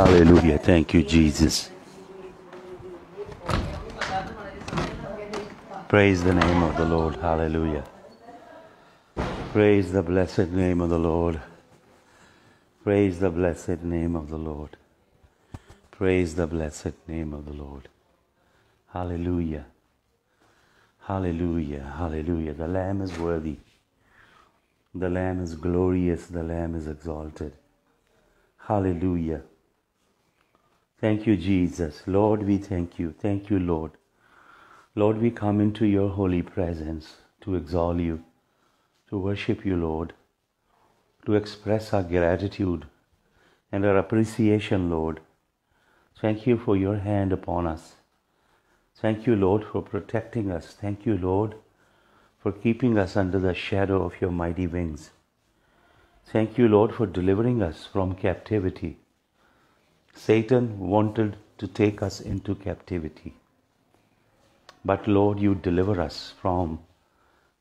Hallelujah. Thank you, Jesus. Praise the name of the Lord. Hallelujah. Praise the blessed name of the Lord. Praise the blessed name of the Lord. Praise the blessed name of the Lord. Hallelujah. Hallelujah. Hallelujah. The Lamb is worthy. The Lamb is glorious. The Lamb is exalted. Hallelujah. Thank you, Jesus. Lord, we thank you. Thank you, Lord. Lord, we come into your holy presence to exalt you, to worship you, Lord, to express our gratitude and our appreciation, Lord. Thank you for your hand upon us. Thank you, Lord, for protecting us. Thank you, Lord, for keeping us under the shadow of your mighty wings. Thank you, Lord, for delivering us from captivity. Satan wanted to take us into captivity. But, Lord, you deliver us from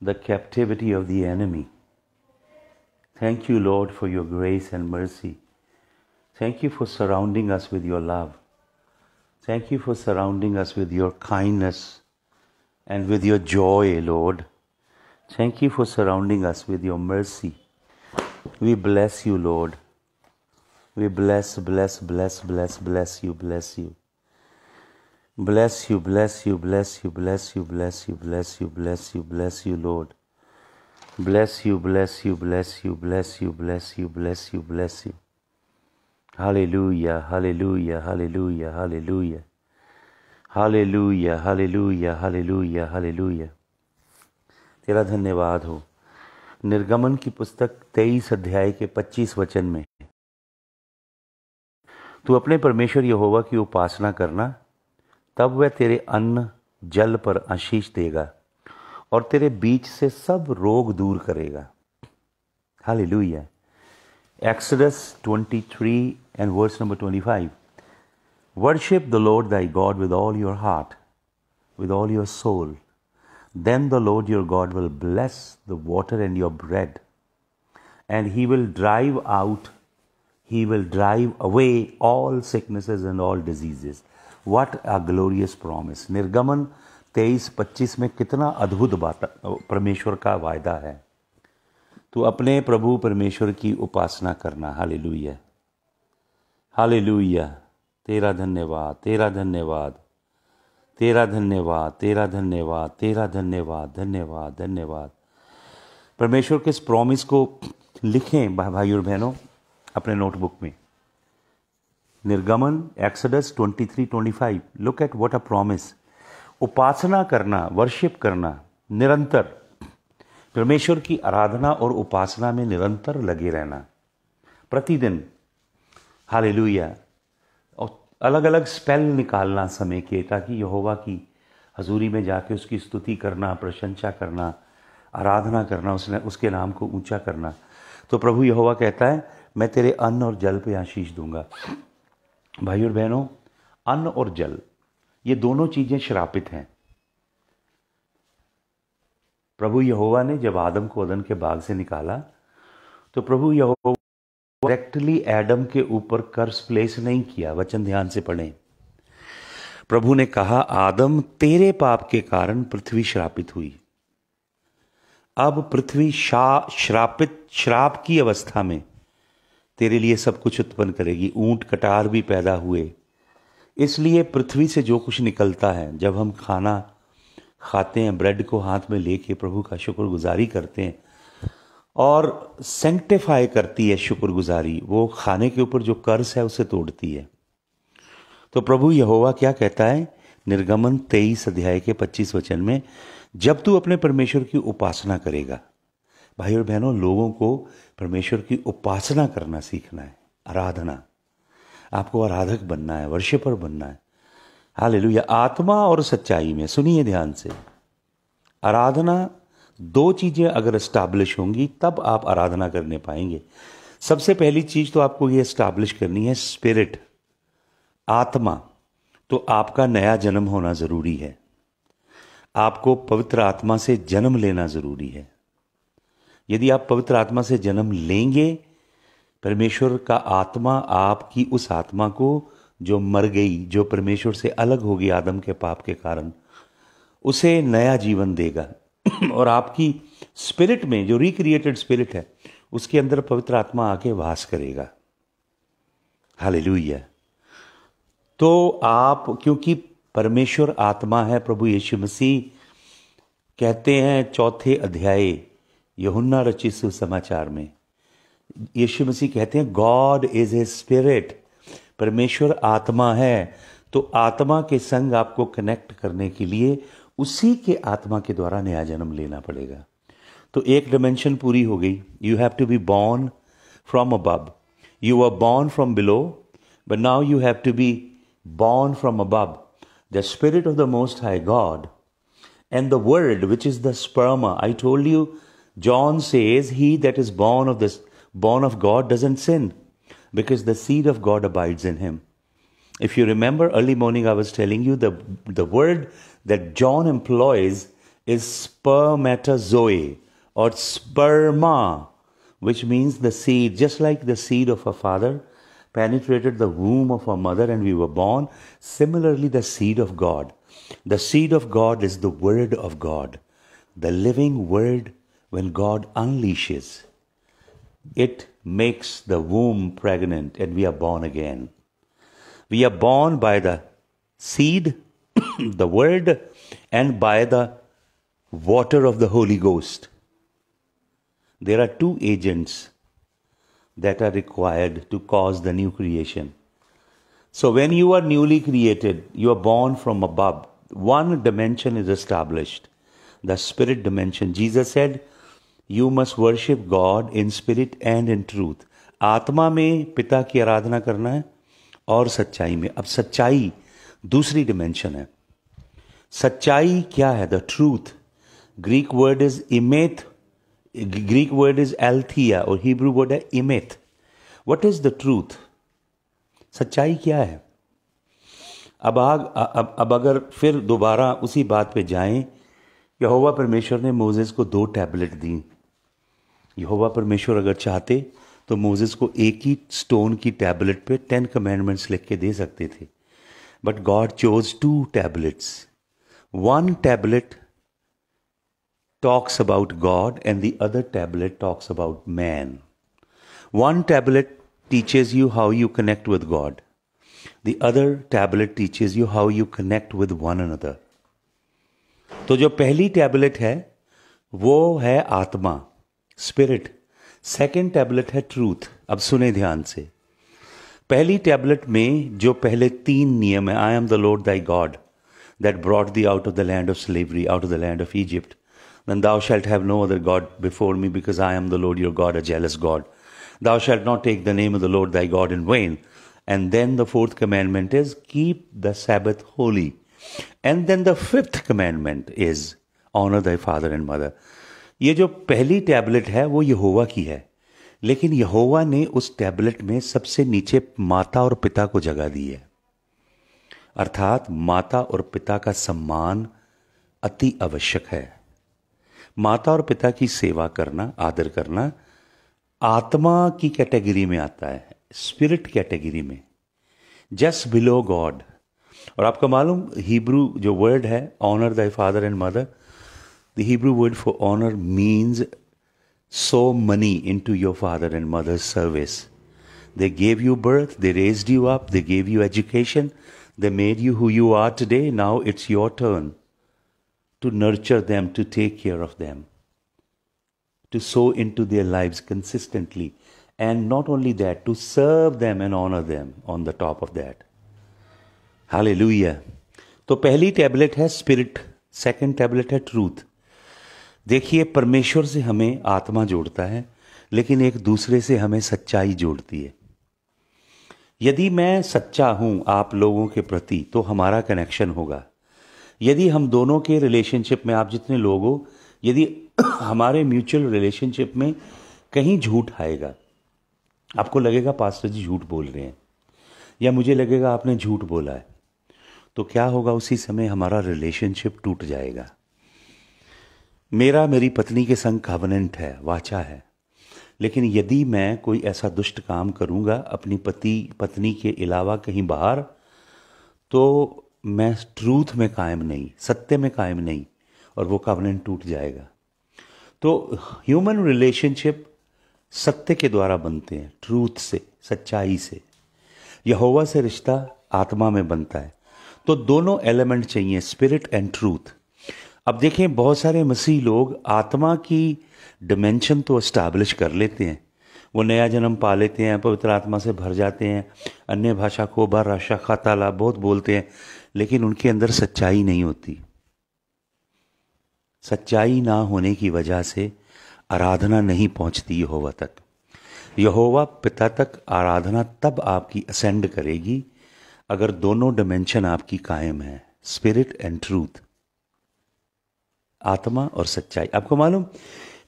the captivity of the enemy. Thank you, Lord, for your grace and mercy. Thank you for surrounding us with your love. Thank you for surrounding us with your kindness and with your joy, Lord. Thank you for surrounding us with your mercy. We bless you, Lord. We bless, bless, bless, bless, bless you, bless you. Bless you, bless you, bless you, bless you, bless you, bless you, bless you, bless you, Lord. Bless you, bless you, bless you, bless you, bless you, bless you, bless you. Hallelujah, hallelujah, hallelujah, hallelujah. Hallelujah, hallelujah, hallelujah, hallelujah. तेरा धन्यवाद हो निर्गमन की पुस्तक तेईस अध्याय के पच्चीस वचन में तू अपने परमेश्वर यहोवा की उपासना करना तब वह तेरे अन्न जल पर आशीष देगा और तेरे बीच से सब रोग दूर करेगा hallelujah Exodus twenty three and verse number twenty five worship the Lord thy God with all your heart with all your soul Then the Lord your God will bless the water and your bread, and he will drive out, he will drive away all sicknesses and all diseases. What a glorious promise. Nirgaman 23-25 में कितना अद्भुत बात परमेश्वर का वायदा है तो अपने प्रभु परमेश्वर की उपासना करना हालेलुया हालेलुया तेरा धन्यवाद तेरा धन्यवाद तेरा धन्यवाद तेरा धन्यवाद तेरा धन्यवाद धन्यवाद धन्यवाद परमेश्वर के इस प्रॉमिस को लिखें भाई और बहनों अपने नोटबुक में निर्गमन Exodus 23 25 look at what a promise उपासना करना वर्शिप करना निरंतर परमेश्वर की आराधना और उपासना में निरंतर लगे रहना प्रतिदिन हाल अलग अलग स्पेल निकालना समय के ताकि यहोवा की हजूरी में जाके उसकी स्तुति करना प्रशंसा करना आराधना करना उसने उसके नाम को ऊंचा करना तो प्रभु यहोवा कहता है मैं तेरे अन्न और जल पे आशीष दूंगा भाई और बहनों अन्न और जल ये दोनों चीज़ें श्रापित हैं प्रभु यहोवा ने जब आदम को अदन के बाग से निकाला तो प्रभु यहोवा डायरेक्टली एडम के ऊपर कर्ज प्लेस नहीं किया वचन ध्यान से पढ़ें प्रभु ने कहा आदम तेरे पाप के कारण पृथ्वी श्रापित हुई अब पृथ्वी शा श्रापित श्राप की अवस्था में तेरे लिए सब कुछ उत्पन्न करेगी ऊंट कटार भी पैदा हुए इसलिए पृथ्वी से जो कुछ निकलता है जब हम खाना खाते हैं ब्रेड को हाथ में लेके प्रभु का शुक्रगुजारी करते हैं और सेंक्टिफाई करती है शुक्रगुजारी वो खाने के ऊपर जो कर्ज है उसे तोड़ती है तो प्रभु यहोवा क्या कहता है निर्गमन तेईस अध्याय के पच्चीस वचन में जब तू अपने परमेश्वर की उपासना करेगा भाई और बहनों लोगों को परमेश्वर की उपासना करना सीखना है आराधना आपको आराधक बनना है पर बनना है हाल आत्मा और सच्चाई में सुनिए ध्यान से आराधना दो चीज़ें अगर इस्टाब्लिश होंगी तब आप आराधना करने पाएंगे सबसे पहली चीज़ तो आपको ये इस्टाब्लिश करनी है स्पिरिट आत्मा तो आपका नया जन्म होना ज़रूरी है आपको पवित्र आत्मा से जन्म लेना ज़रूरी है यदि आप पवित्र आत्मा से जन्म लेंगे परमेश्वर का आत्मा आपकी उस आत्मा को जो मर गई जो परमेश्वर से अलग होगी आदम के पाप के कारण उसे नया जीवन देगा और आपकी स्पिरिट में जो रिक्रिएटेड स्पिरिट है उसके अंदर पवित्र आत्मा आके वास करेगा हाल तो आप क्योंकि परमेश्वर आत्मा है प्रभु यीशु मसीह कहते हैं चौथे अध्याय यहुन्ना रचित समाचार में यीशु मसीह कहते हैं गॉड इज ए स्पिरिट परमेश्वर आत्मा है तो आत्मा के संग आपको कनेक्ट करने के लिए उसी के आत्मा के द्वारा नया जन्म लेना पड़ेगा तो एक डायमेंशन पूरी हो गई you have to be born from above you are born from below but now you have to be born from above the spirit of the most high God and the world which is the स्पर्मा I told you John says he that is born of the born of God doesn't sin because the seed of God abides in him if you remember early morning I was telling you the world that John employs is spermatozoe or sperma, which means the seed, just like the seed of a father penetrated the womb of our mother and we were born. Similarly, the seed of God. The seed of God is the Word of God, the living Word when God unleashes. It makes the womb pregnant and we are born again. We are born by the seed the Word and by the water of the Holy Ghost. There are two agents that are required to cause the new creation. So, when you are newly created, you are born from above. One dimension is established the spirit dimension. Jesus said, You must worship God in spirit and in truth. आत्मा में पिता की आराधना करना है और सच्चाई में अब सच्चाई दूसरी डिमेंशन है सच्चाई क्या है the truth Greek word is इमेथ ग्रीक वर्ड इज एल्थिया और हिब्रू वर्ड है इमेथ वट इज द ट्रूथ सच्चाई क्या है अब आग अब अब अगर फिर दोबारा उसी बात पे जाएं यहोवा परमेश्वर ने मोजेस को दो टैबलेट दी यहोवा परमेश्वर अगर चाहते तो मोजेस को एक ही स्टोन की टैबलेट पे टेन कमेंडमेंट्स लिख के दे सकते थे but God chose two tablets one tablet talks about God and the other tablet talks about man. One tablet teaches you how you connect with God. The other tablet teaches you how you connect with one another. तो जो पहली tablet है वो है आत्मा spirit second tablet है truth अब सुने ध्यान से पहली टैबलेट में जो पहले तीन नियम है I am the Lord thy God that brought thee out of the land of slavery, out of the land of Egypt. Then thou shalt have no other God before me, because I am the Lord your God, a jealous God. Thou shalt not take the name of the Lord thy God in vain. And then the fourth commandment is keep the Sabbath holy. And then the fifth commandment is honor thy father and mother. ये जो पहली tablet है वो यहोवा की है लेकिन यहोवा ने उस टैबलेट में सबसे नीचे माता और पिता को जगह दी है अर्थात माता और पिता का सम्मान अति आवश्यक है माता और पिता की सेवा करना आदर करना आत्मा की कैटेगरी में आता है स्पिरिट कैटेगरी में जस्ट बिलो गॉड और आपका मालूम हिब्रू जो वर्ड है honour thy father and mother the Hebrew word for honour means so money in to your father and mother service they gave you birth they raise you up they gave you education They made you who you are today. Now it's your turn to nurture them, to take care of them, to sow into their lives consistently. And not only that, to serve them and honor them on the top of that. Hallelujah. तो पहली tablet है spirit second tablet है truth देखिए परमेश्वर से हमें आत्मा जोड़ता है लेकिन एक दूसरे से हमें सच्चाई जोड़ती है यदि मैं सच्चा हूं आप लोगों के प्रति तो हमारा कनेक्शन होगा यदि हम दोनों के रिलेशनशिप में आप जितने लोग हो यदि हमारे म्यूचुअल रिलेशनशिप में कहीं झूठ आएगा आपको लगेगा पास्टर जी झूठ बोल रहे हैं या मुझे लगेगा आपने झूठ बोला है तो क्या होगा उसी समय हमारा रिलेशनशिप टूट जाएगा मेरा मेरी पत्नी के संग कवनेंट है वाचा है लेकिन यदि मैं कोई ऐसा दुष्ट काम करूंगा अपनी पति पत्नी के अलावा कहीं बाहर तो मैं ट्रूथ में कायम नहीं सत्य में कायम नहीं और वो कवनेंट टूट जाएगा तो ह्यूमन रिलेशनशिप सत्य के द्वारा बनते हैं ट्रूथ से सच्चाई से यहोवा से रिश्ता आत्मा में बनता है तो दोनों एलिमेंट चाहिए स्पिरिट एंड ट्रूथ अब देखें बहुत सारे मसीह लोग आत्मा की डिमेंशन तो इस्टेब्लिश कर लेते हैं वो नया जन्म पा लेते हैं पवित्र आत्मा से भर जाते हैं अन्य भाषा को बार राशा खाता बहुत बोलते हैं लेकिन उनके अंदर सच्चाई नहीं होती सच्चाई ना होने की वजह से आराधना नहीं पहुंचती यहोवा तक यहोवा पिता तक आराधना तब आपकी असेंड करेगी अगर दोनों डिमेंशन आपकी कायम है स्पिरिट एंड ट्रूथ आत्मा और सच्चाई आपको मालूम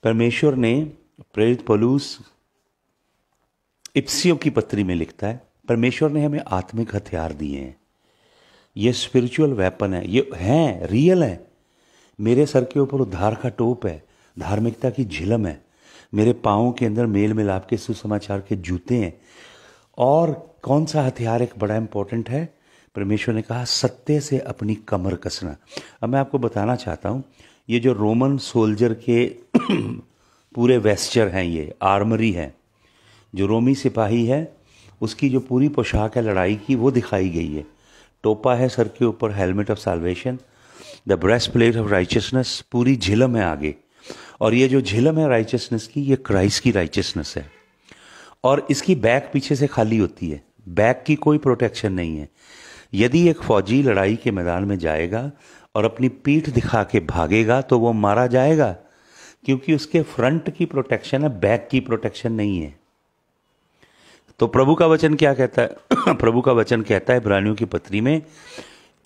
परमेश्वर ने प्रेरित पलूस इप्सियों की पत्री में लिखता है परमेश्वर ने हमें आत्मिक हथियार दिए हैं ये स्पिरिचुअल वेपन है ये हैं रियल है मेरे सर के ऊपर उद्धार का टोप है धार्मिकता की झिलम है मेरे पाओं के अंदर मेल मिलाप के सुसमाचार के जूते हैं और कौन सा हथियार एक बड़ा इंपॉर्टेंट है परमेश्वर ने कहा सत्य से अपनी कमर कसना अब मैं आपको बताना चाहता हूँ ये जो रोमन सोल्जर के पूरे वेस्चर हैं ये आर्मरी हैं जो रोमी सिपाही है उसकी जो पूरी पोशाक है लड़ाई की वो दिखाई गई है टोपा है सर के ऊपर helmet of salvation the breast plate of righteousness पूरी झिलम है आगे और ये जो झिलम है राइचियसनेस की ये क्राइस्ट की राइचियसनेस है और इसकी बैक पीछे से खाली होती है बैक की कोई प्रोटेक्शन नहीं है यदि एक फौजी लड़ाई के मैदान में जाएगा और अपनी पीठ दिखा के भागेगा तो वो मारा जाएगा क्योंकि उसके फ्रंट की प्रोटेक्शन है बैक की प्रोटेक्शन नहीं है तो प्रभु का वचन क्या कहता है प्रभु का वचन कहता है इब्रानियों की पत्री में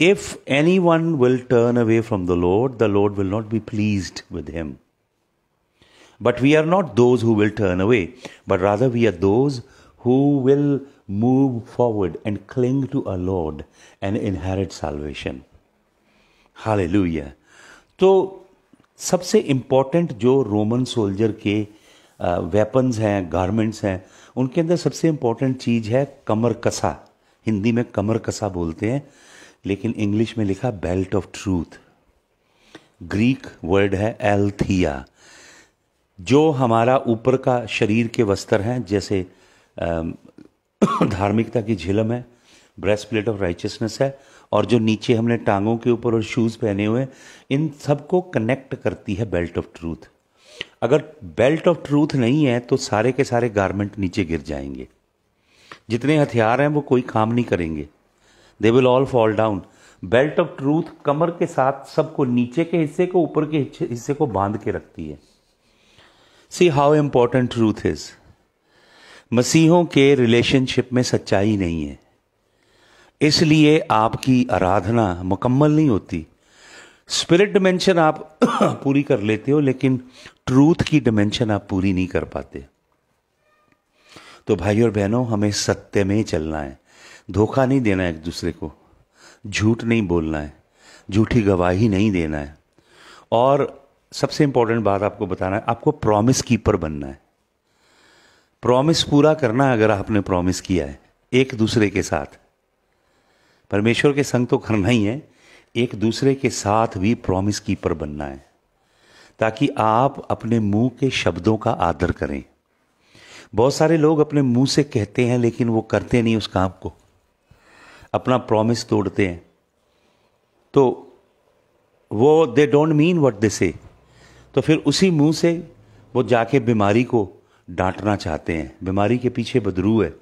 if any one will turn away from the Lord the Lord will not be please with him but we are not those who will turn away but rather we are those who will move forward and cling to a Lord and inherit salvation हाल तो सबसे important जो Roman soldier के weapons हैं garments हैं उनके अंदर सबसे इम्पॉर्टेंट चीज़ है कमर कसा हिंदी में कमर कसा बोलते हैं लेकिन इंग्लिश में लिखा belt of truth Greek word है एल्थिया जो हमारा ऊपर का शरीर के वस्त्र हैं जैसे धार्मिकता की झिलम है ब्रेस्ट प्लेट ऑफ राइचियसनेस है और जो नीचे हमने टांगों के ऊपर और शूज़ पहने हुए इन सबको कनेक्ट करती है बेल्ट ऑफ ट्रूथ अगर बेल्ट ऑफ ट्रूथ नहीं है तो सारे के सारे गारमेंट नीचे गिर जाएंगे जितने हथियार हैं वो कोई काम नहीं करेंगे they will all fall down belt of truth कमर के साथ सबको नीचे के हिस्से को ऊपर के हिस्से को बांध के रखती है see how important truth is मसीहों के रिलेशनशिप में सच्चाई नहीं है इसलिए आपकी आराधना मुकम्मल नहीं होती स्पिरिट डिमेंशन आप पूरी कर लेते हो लेकिन ट्रूथ की डिमेंशन आप पूरी नहीं कर पाते तो भाई और बहनों हमें सत्य में चलना है धोखा नहीं देना है एक दूसरे को झूठ नहीं बोलना है झूठी गवाही नहीं देना है और सबसे इंपॉर्टेंट बात आपको बताना है आपको प्रॉमिस कीपर बनना है प्रॉमिस पूरा करना है अगर आपने प्रॉमिस किया है एक दूसरे के साथ परमेश्वर के संग तो करना ही है एक दूसरे के साथ भी प्रॉमिस कीपर बनना है ताकि आप अपने मुंह के शब्दों का आदर करें बहुत सारे लोग अपने मुंह से कहते हैं लेकिन वो करते नहीं उस काम को अपना प्रॉमिस तोड़ते हैं तो वो they don't mean what they say तो फिर उसी मुंह से वो जाके बीमारी को डांटना चाहते हैं बीमारी के पीछे बदरू है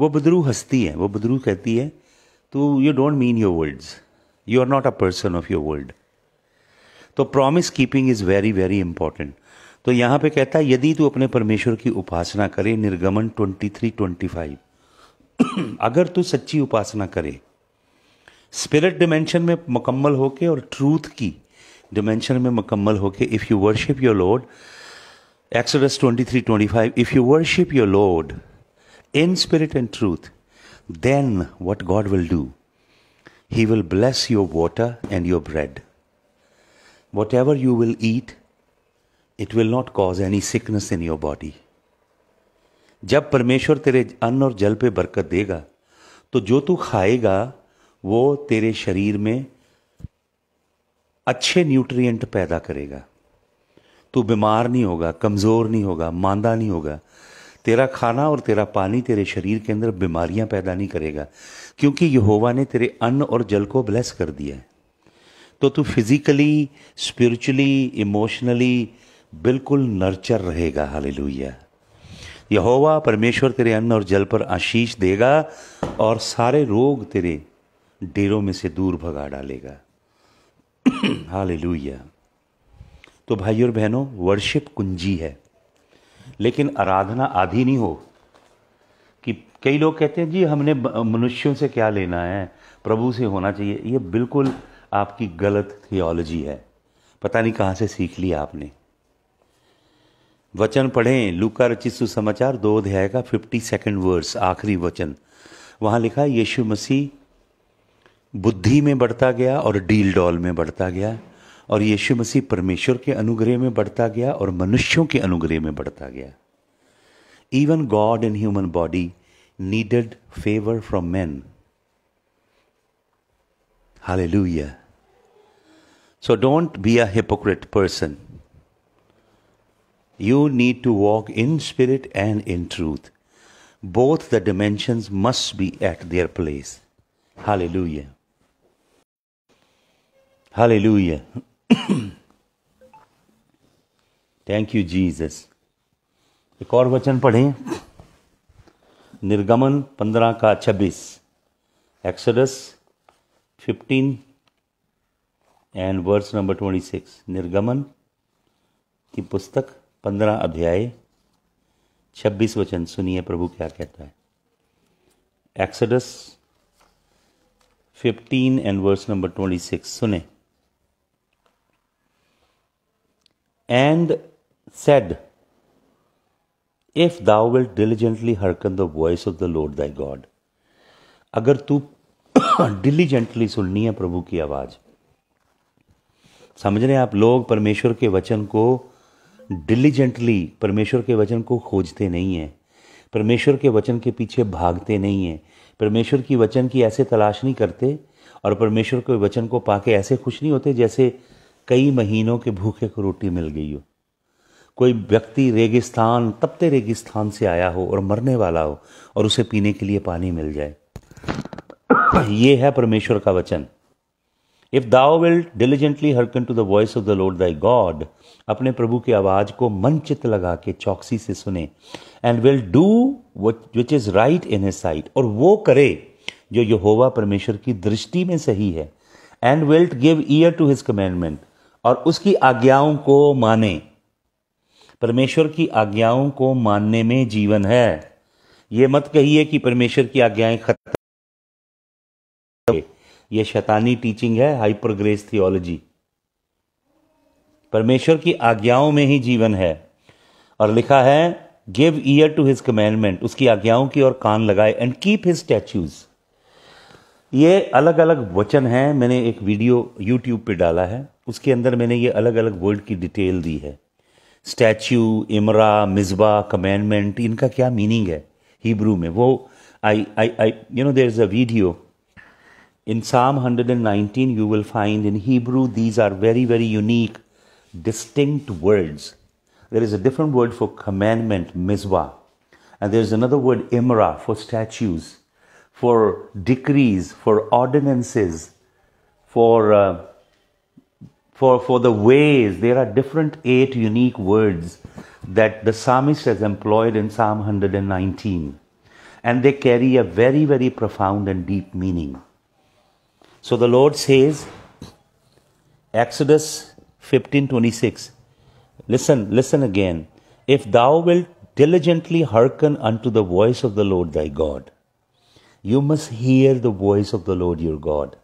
वो बदरू हंसती है वो बदरू कहती है तो you don't mean your words you are not a person of your world तो promise keeping is very very important तो यहां पे कहता है यदि तू अपने परमेश्वर की उपासना करे निर्गमन ट्वेंटी थ्री ट्वेंटी फाइव अगर तू सच्ची उपासना करे स्पिरिट डिमेंशन में मुकम्मल होके और ट्रूथ की डिमेंशन में मुकम्मल होके if you worship your Lord Exodus twenty three twenty five if you worship your Lord in spirit and truth then what God will do? He will bless your water and your bread. Whatever you will eat, it will not cause any sickness in your body. जब परमेश्वर तेरे अन्न और जल पे बरकत देगा तो जो तू खाएगा वो तेरे शरीर में अच्छे न्यूट्रिएंट पैदा करेगा तू बीमार नहीं होगा कमज़ोर नहीं होगा मांदा नहीं होगा तेरा खाना और तेरा पानी तेरे शरीर के अंदर बीमारियां पैदा नहीं करेगा क्योंकि यहोवा ने तेरे अन्न और जल को ब्लेस कर दिया है तो तू फिज़िकली स्पिरिचुअली इमोशनली बिल्कुल नर्चर रहेगा हालेलुया यहोवा परमेश्वर तेरे अन्न और जल पर आशीष देगा और सारे रोग तेरे डेरों में से दूर भगा डालेगा हालेलुया तो भाई और बहनों वर्शिप कुंजी है लेकिन आराधना आधी नहीं हो कि कई लोग कहते हैं जी हमने मनुष्यों से क्या लेना है प्रभु से होना चाहिए ये बिल्कुल आपकी गलत थियोलॉजी है पता नहीं कहाँ से सीख लिया आपने वचन पढ़ें लूका रचित सुसमाचार दो अध्याय का फिफ्टी सेकेंड वर्स आखिरी वचन वहाँ लिखा है यीशु मसीह बुद्धि में बढ़ता गया और डील डॉल में बढ़ता गया और यीशु मसीह परमेश्वर के अनुग्रह में बढ़ता गया और मनुष्यों के अनुग्रह में बढ़ता गया even God in human body needed favour from man hallelujah so don't be a hypocrite person you need to walk in spirit and in truth both the dimension must be at their place hallelujah Hallelujah. Thank you Jesus एक और वचन पढ़ें निर्गमन पंद्रह का छब्बीस Exodus fifteen and verse number twenty six निर्गमन की पुस्तक पंद्रह अध्याय छब्बीस वचन सुनिए प्रभु क्या कहता है Exodus fifteen and verse number twenty six सुने and said if thou wilt diligently hearken the voice of the Lord thy God, अगर तू डिलीजेंटली सुननी है प्रभु की आवाज़ समझ रहे हैं आप लोग परमेश्वर के वचन को डिलीजेंटली परमेश्वर के वचन को खोजते नहीं हैं परमेश्वर के वचन के पीछे भागते नहीं हैं परमेश्वर की वचन की ऐसे तलाश नहीं करते और परमेश्वर के वचन को पाके ऐसे खुश नहीं होते जैसे कई महीनों के भूखे को रोटी मिल गई हो कोई व्यक्ति रेगिस्तान तपते रेगिस्तान से आया हो और मरने वाला हो और उसे पीने के लिए पानी मिल जाए ये है परमेश्वर का वचन if thou will diligently hearken to the voice of the Lord thy God अपने प्रभु की आवाज को मन चित लगा के चौकसी से सुने and will do which is right in a sight और वो करे जो यहोवा परमेश्वर की दृष्टि में सही है and wilt give ear to his commandment और उसकी आज्ञाओं को माने परमेश्वर की आज्ञाओं को मानने में जीवन है ये मत कहिए कि परमेश्वर की आज्ञाएं खत्म यह शैतानी टीचिंग है हाइपर ग्रेस थियोलॉजी परमेश्वर की आज्ञाओं में ही जीवन है और लिखा है give ear to his commandment उसकी आज्ञाओं की और कान लगाए एंड कीप हिज स्टैच्यूज ये अलग अलग वचन हैं मैंने एक वीडियो यूट्यूब पे डाला है उसके अंदर मैंने ये अलग अलग वर्ल्ड की डिटेल दी है स्टैच्यू इमरा मिसबा कमेंडमेंट इनका क्या मीनिंग है हिब्रू में वो I I I you know there is a video in Psalm hundred and nineteen you will find in Hebrew these are very very unique distinct words there is a different word for commandment मिसबा and there is another word इमरा for statutes for decrees for ordinances for for, for the ways. There are different eight unique words that the psalmist has employed in Psalm 119. And they carry a very, very profound and deep meaning. So the Lord says, Exodus 15:26. Listen, listen again. If thou wilt diligently hearken unto the voice of the Lord thy God, you must hear the voice of the Lord your God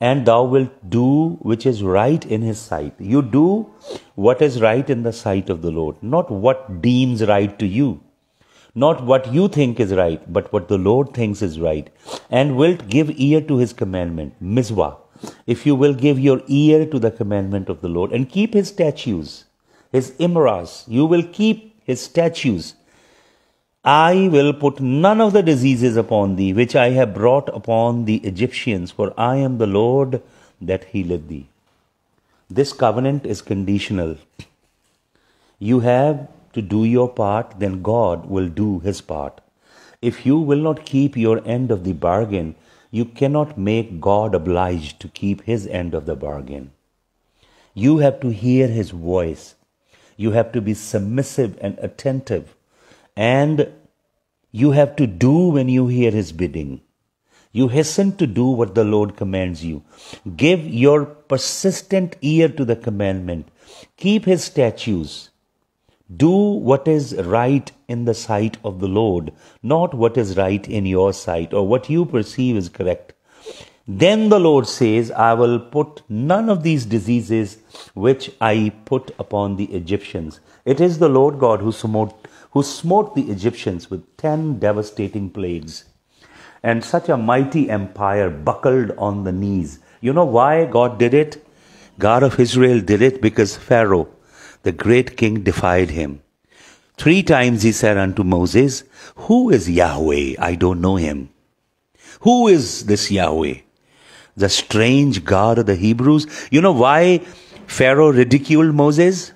and thou wilt do which is right in his sight. You do what is right in the sight of the Lord, not what deems right to you, not what you think is right, but what the Lord thinks is right, and wilt give ear to his commandment, Mizwa. If you will give your ear to the commandment of the Lord and keep his statutes, his imras, you will keep his statutes I will put none of the diseases upon thee which I have brought upon the Egyptians, for I am the Lord that healeth thee. This covenant is conditional. You have to do your part, then God will do his part. If you will not keep your end of the bargain, you cannot make God obliged to keep his end of the bargain. You have to hear his voice. You have to be submissive and attentive and you have to do when you hear his bidding. You hasten to do what the Lord commands you. Give your persistent ear to the commandment. Keep his statutes. Do what is right in the sight of the Lord, not what is right in your sight or what you perceive is correct. Then the Lord says, I will put none of these diseases which I put upon the Egyptians. It is the Lord God who smote who smote the Egyptians with ten devastating plagues. And such a mighty empire buckled on the knees. You know why God did it? God of Israel did it because Pharaoh, the great king, defied him. Three times he said unto Moses, Who is Yahweh? I don't know him. Who is this Yahweh? The strange God of the Hebrews. You know why Pharaoh ridiculed Moses?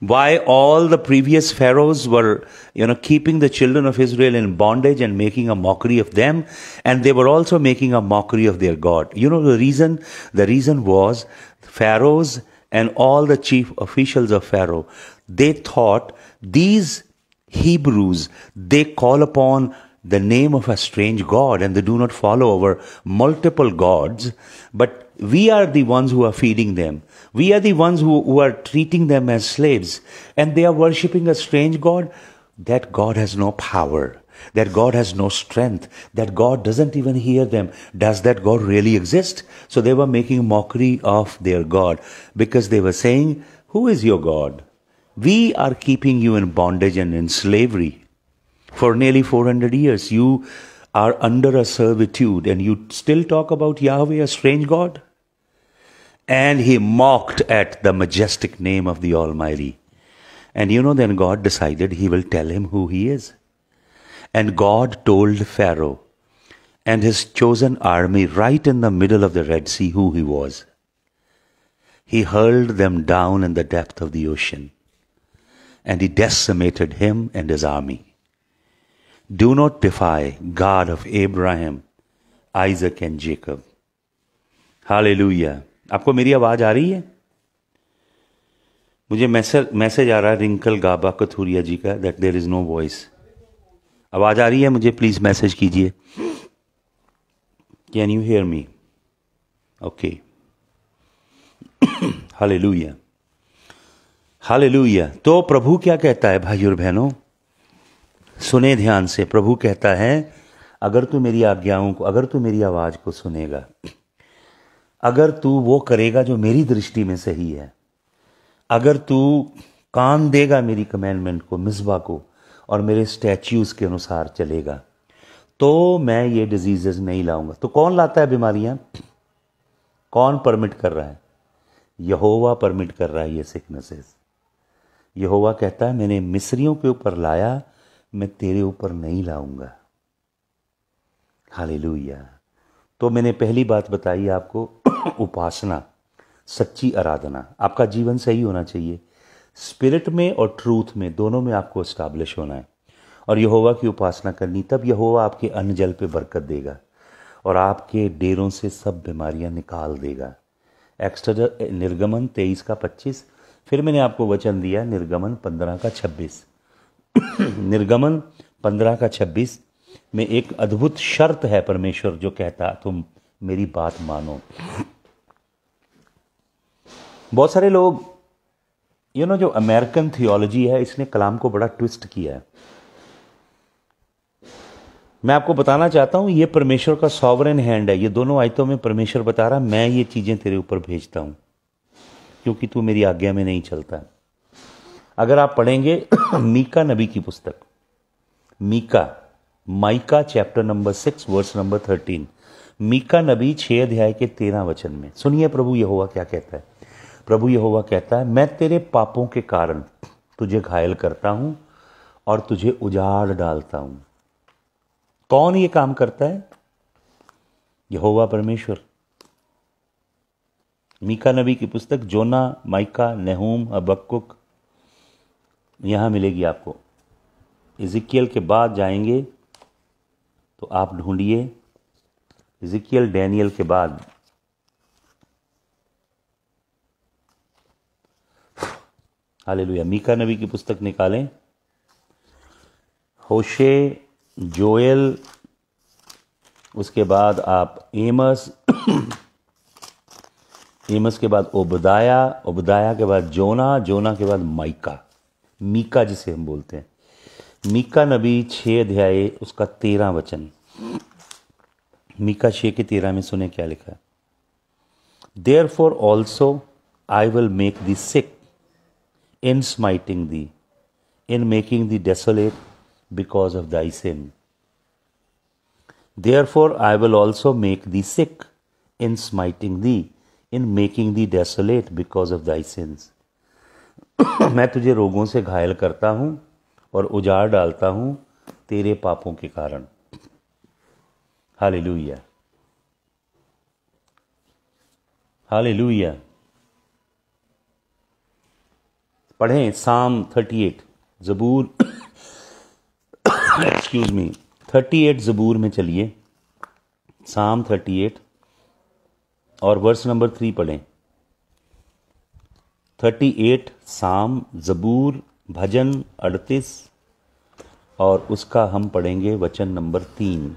why all the previous pharaohs were you know keeping the children of israel in bondage and making a mockery of them and they were also making a mockery of their god you know the reason the reason was pharaohs and all the chief officials of pharaoh they thought these hebrews they call upon the name of a strange god and they do not follow over multiple gods but we are the ones who are feeding them. We are the ones who, who are treating them as slaves. And they are worshipping a strange God. That God has no power. That God has no strength. That God doesn't even hear them. Does that God really exist? So they were making mockery of their God because they were saying, Who is your God? We are keeping you in bondage and in slavery for nearly 400 years. You are under a servitude and you still talk about Yahweh, a strange God? And he mocked at the majestic name of the Almighty. And you know, then God decided he will tell him who he is. And God told Pharaoh and his chosen army right in the middle of the Red Sea who he was. He hurled them down in the depth of the ocean and he decimated him and his army. Do not defy God of Abraham, Isaac, and Jacob. Hallelujah. आपको मेरी आवाज़ आ रही है मुझे message message आ रहा है wrinkle गाबा कथूरिया जी का that there is no voice आवाज़ आ रही है मुझे प्लीज़ मैसेज कीजिए can you hear me okay hallelujah हाले लुया तो प्रभु क्या कहता है भाई और बहनों सुने ध्यान से प्रभु कहता है अगर तू मेरी आज्ञाओं को अगर तू मेरी आवाज़ को सुनेगा अगर तू वो करेगा जो मेरी दृष्टि में सही है अगर तू कान देगा मेरी कमेंडमेंट को मिसबा को और मेरे स्टैच्यूज़ के अनुसार चलेगा तो मैं ये डिजीजेज नहीं लाऊंगा तो कौन लाता है बीमारियां कौन परमिट कर रहा है यहोवा परमिट कर रहा है ये सिकनेसेस यहोवा कहता है मैंने मिस्रियों के ऊपर लाया मैं तेरे ऊपर नहीं लाऊंगा लुया तो मैंने पहली बात बताई आपको उपासना सच्ची आराधना आपका जीवन सही होना चाहिए स्पिरिट में और ट्रूथ में दोनों में आपको इस्टाब्लिश होना है और यहोवा की उपासना करनी तब यहोवा आपके अन्न जल पर बरकत देगा और आपके डेरों से सब बीमारियां निकाल देगा एक्स्ट्रा निर्गमन तेईस का पच्चीस फिर मैंने आपको वचन दिया निर्गमन पंद्रह का छब्बीस निर्गमन पंद्रह का छब्बीस में एक अद्भुत शर्त है परमेश्वर जो कहता तुम मेरी बात मानो बहुत सारे लोग यू नो जो अमेरिकन थियोलॉजी है इसने कलाम को बड़ा ट्विस्ट किया है मैं आपको बताना चाहता हूं ये परमेश्वर का सॉवरन हैंड है ये दोनों आयतों में परमेश्वर बता रहा मैं ये चीज़ें तेरे ऊपर भेजता हूं क्योंकि तू मेरी आज्ञा में नहीं चलता अगर आप पढ़ेंगे मीका नबी की पुस्तक मीका Micah chapter number six verse number thirteen मीका नबी छः अध्याय के तेरह वचन में सुनिए प्रभु यह क्या कहता है प्रभु यह कहता है मैं तेरे पापों के कारण तुझे घायल करता हूं और तुझे उजाड़ डालता हूं कौन ये काम करता है यहोवा परमेश्वर मीका नबी की पुस्तक जोना माइका नेहूम अबक्कुक यहां मिलेगी आपको इजिकियल के बाद जाएंगे तो आप ढूंढिए इजिकियल डैनियल के बाद हालेलुया मीका नबी की पुस्तक निकालें होशे जोयल उसके बाद आप एमस एमस के बाद ओबदाया ओबदाया के बाद जोना जोना के बाद माइका मीका जिसे हम बोलते हैं मीका नबी छः अध्याय उसका तेरह वचन मीका छः के तेरह में सुने क्या लिखा है therefore also I will make thee sick in smiting thee in making thee desolate because of thy sin therefore I will also make thee sick in smiting thee in making thee desolate because of thy sins मैं तुझे रोगों से घायल करता हूँ और उजाड़ डालता हूँ तेरे पापों के कारण हाले हालेलुया हाले पढ़ें साम 38 जबूर एक्सक्यूज मी 38 जबूर में चलिए साम 38 और वर्स नंबर थ्री पढ़ें 38 साम जबूर भजन अड़तीस और उसका हम पढ़ेंगे वचन नंबर तीन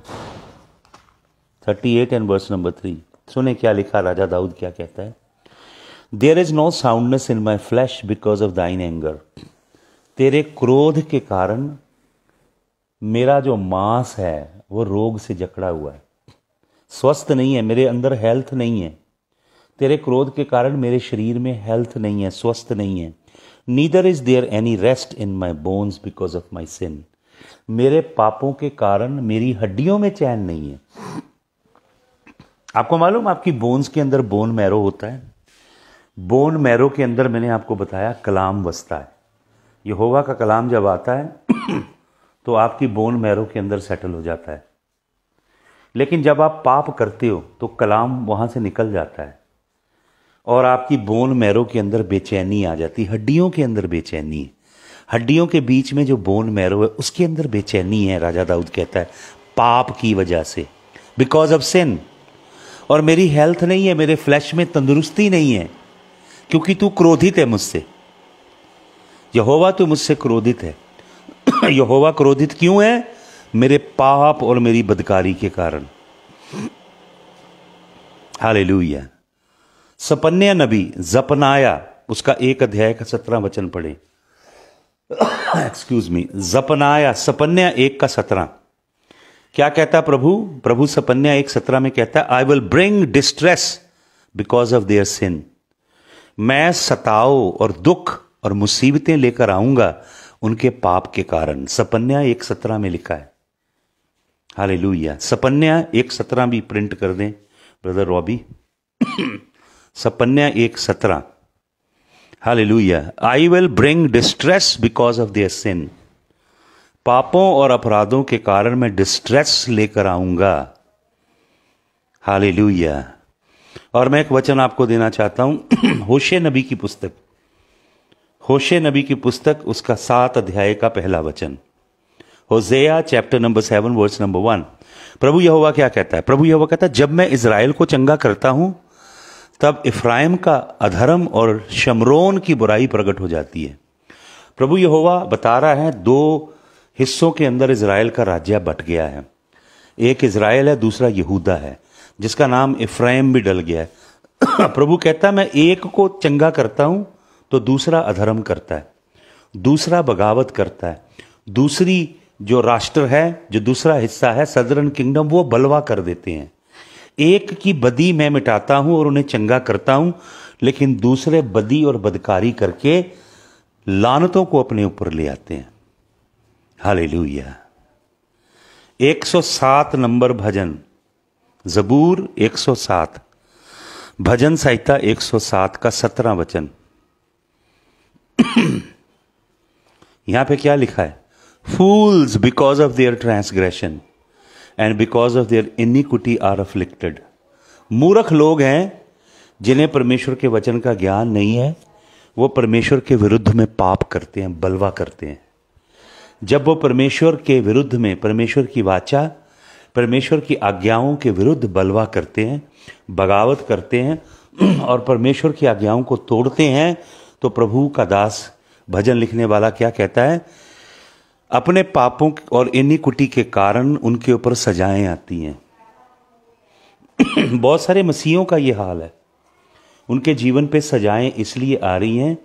thirty eight and verse number three सुने क्या लिखा राजा दाऊद क्या कहता है there is no soundness in my flesh because of thine anger तेरे क्रोध के कारण मेरा जो मांस है वो रोग से जकड़ा हुआ है स्वस्थ नहीं है मेरे अंदर हेल्थ नहीं है तेरे क्रोध के कारण मेरे शरीर में हेल्थ नहीं है स्वस्थ नहीं है neither is there any rest in my bones because of my sin मेरे पापों के कारण मेरी हड्डियों में चैन नहीं है आपको मालूम आपकी बोन्स के अंदर बोन मैरो होता है बोन मैरो के अंदर मैंने आपको बताया कलाम बसता है यहोवा का कलाम जब आता है तो आपकी बोन मैरो के अंदर सेटल हो जाता है लेकिन जब आप पाप करते हो तो कलाम वहां से निकल जाता है और आपकी बोन मैरो के अंदर बेचैनी आ जाती है हड्डियों के अंदर बेचैनी है हड्डियों के बीच में जो बोन मैरो है उसके अंदर बेचैनी है राजा दाऊद कहता है पाप की वजह से बिकॉज ऑफ सिन और मेरी हेल्थ नहीं है मेरे फ्लैश में तंदुरुस्ती नहीं है क्योंकि तू क्रोधित है मुझसे यहोवा तू मुझसे क्रोधित है यहोवा क्रोधित क्यों है मेरे पाप और मेरी बदकारी के कारण हाल हालेलुया सपन्या नबी जपनाया उसका एक अध्याय का सत्रह वचन पढ़े एक्सक्यूज मी जपनाया सपन्या एक का सत्रह क्या कहता प्रभु प्रभु सपन्या एक सत्रह में कहता I will bring distress because of their sin मैं सताओ और दुख और मुसीबतें लेकर आऊंगा उनके पाप के कारण सपन्या एक सत्रह में लिखा है हालेलुया सपन्या एक सत्रह भी प्रिंट कर दें ब्रदर रॉबी सपन्या एक सत्रह लुइया I will bring distress because of their sin पापों और अपराधों के कारण मैं डिस्ट्रेस लेकर आऊंगा लुया और मैं एक वचन आपको देना चाहता हूं होशे नबी की पुस्तक होशे नबी की पुस्तक उसका सात अध्याय का पहला वचन Hosea chapter number seven verse number one प्रभु यहोवा क्या कहता है प्रभु यहोवा कहता है जब मैं इसराइल को चंगा करता हूं तब इफ्राइम का अधर्म और शमरोन की बुराई प्रकट हो जाती है प्रभु यहोवा बता रहा है दो हिस्सों के अंदर इसराइल का राज्य बट गया है एक इसराइल है दूसरा यहूदा है जिसका नाम इफ्राइम भी डल गया है प्रभु कहता है मैं एक को चंगा करता हूँ तो दूसरा अधर्म करता है दूसरा बगावत करता है दूसरी जो राष्ट्र है जो दूसरा हिस्सा है सदरन किंगडम वो बलवा कर देते हैं एक की बदी मैं मिटाता हूं और उन्हें चंगा करता हूं लेकिन दूसरे बदी और बदकारी करके लानतों को अपने ऊपर ले आते हैं हाल एक सौ सात नंबर भजन जबूर एक सौ सात भजन संहिता सात का सत्रह वचन यहां पे क्या लिखा है fools because of their transgression and because of their iniquity are afflicted मूर्ख लोग हैं जिन्हें परमेश्वर के वचन का ज्ञान नहीं है वो परमेश्वर के विरुद्ध में पाप करते हैं बलवा करते हैं जब वो परमेश्वर के विरुद्ध में परमेश्वर की वाचा परमेश्वर की आज्ञाओं के विरुद्ध बलवा करते हैं बगावत करते हैं और परमेश्वर की आज्ञाओं को तोड़ते हैं तो प्रभु का दास भजन लिखने वाला क्या कहता है अपने पापों और कुटी के कारण उनके ऊपर सजाएं आती हैं बहुत सारे मसीहों का ये हाल है उनके जीवन पे सजाएं इसलिए आ रही हैं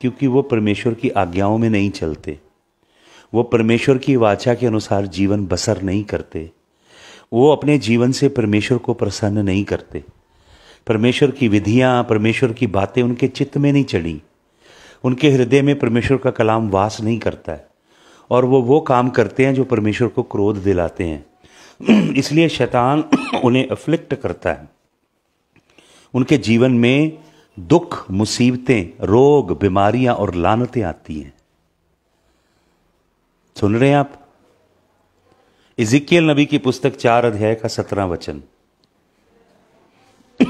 क्योंकि वो परमेश्वर की आज्ञाओं में नहीं चलते वो परमेश्वर की वाचा के अनुसार जीवन बसर नहीं करते वो अपने जीवन से परमेश्वर को प्रसन्न नहीं करते परमेश्वर की विधियाँ परमेश्वर की बातें उनके चित्त में नहीं चढ़ी उनके हृदय में परमेश्वर का कलाम वास नहीं करता है और वो वो काम करते हैं जो परमेश्वर को क्रोध दिलाते हैं इसलिए शैतान उन्हें अफ्लिक्ट करता है उनके जीवन में दुख मुसीबतें रोग बीमारियां और लानतें आती हैं सुन रहे हैं आप इजिकियल नबी की पुस्तक चार अध्याय का सत्रह वचन